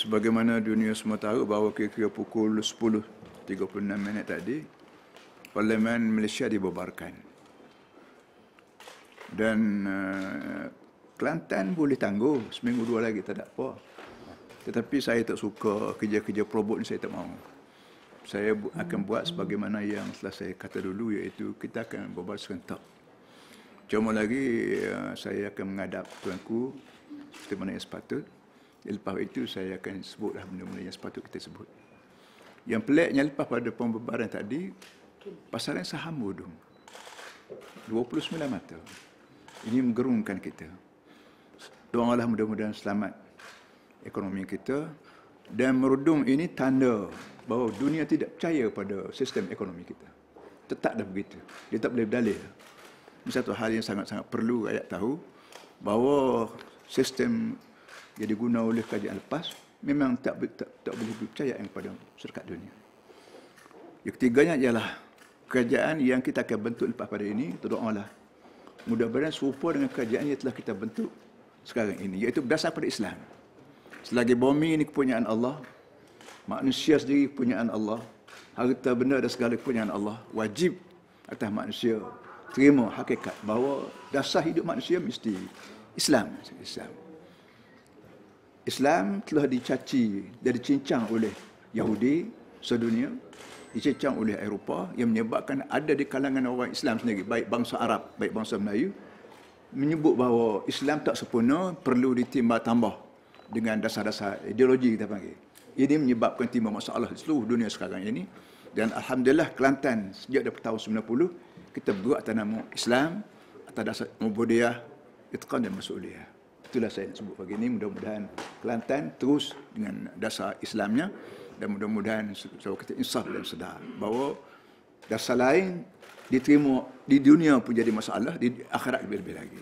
sebagaimana dunia semua tahu bahawa kira-kira pukul 10.36 minit tadi, Parlimen Malaysia dibubarkan. Dan uh, Kelantan boleh tangguh seminggu dua lagi tak ada apa. Tetapi saya tak suka kerja-kerja probot ni saya tak mahu. Saya bu- akan buat sebagaimana yang telah saya kata dulu iaitu kita akan berbual serentak. Cuma lagi uh, saya akan menghadap tuanku seperti mana yang sepatutnya. Lepas itu saya akan sebutlah benda-benda yang sepatut kita sebut. Yang peliknya lepas pada pembebaran tadi, pasaran saham bodong. 29 mata. Ini menggerungkan kita. Doalah mudah-mudahan selamat ekonomi kita. Dan merudung ini tanda bahawa dunia tidak percaya pada sistem ekonomi kita. Tetap dah begitu. Dia tak boleh berdalil. Ini satu hal yang sangat-sangat perlu rakyat tahu bahawa sistem yang digunakan oleh kajian lepas memang tak, tak, tak boleh dipercaya kepada syarikat dunia. Yang ketiganya ialah kerajaan yang kita akan bentuk lepas pada ini, terdoalah. Mudah-mudahan serupa dengan kerajaan yang telah kita bentuk sekarang ini, iaitu berdasar pada Islam. Selagi bumi ini kepunyaan Allah, manusia sendiri kepunyaan Allah, harta benda dan segala kepunyaan Allah, wajib atas manusia terima hakikat bahawa dasar hidup manusia mesti Islam. Islam. Islam telah dicaci dan dicincang oleh Yahudi sedunia dicincang oleh Eropah yang menyebabkan ada di kalangan orang Islam sendiri baik bangsa Arab baik bangsa Melayu menyebut bahawa Islam tak sepenuhnya perlu ditambah-tambah dengan dasar-dasar ideologi kita panggil ini menyebabkan timbul masalah di seluruh dunia sekarang ini dan Alhamdulillah Kelantan sejak dari tahun 90 kita buat atas Islam atas dasar Mubudiyah Itqan masuk dia. Itulah saya sebut pagi ini. Mudah-mudahan Kelantan terus dengan dasar Islamnya dan mudah-mudahan saya kita insaf dan sedar bahawa dasar lain diterima di dunia pun jadi masalah di akhirat lebih-lebih lagi.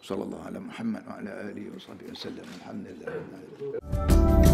Sallallahu alaihi wa wa sallam. Alhamdulillah.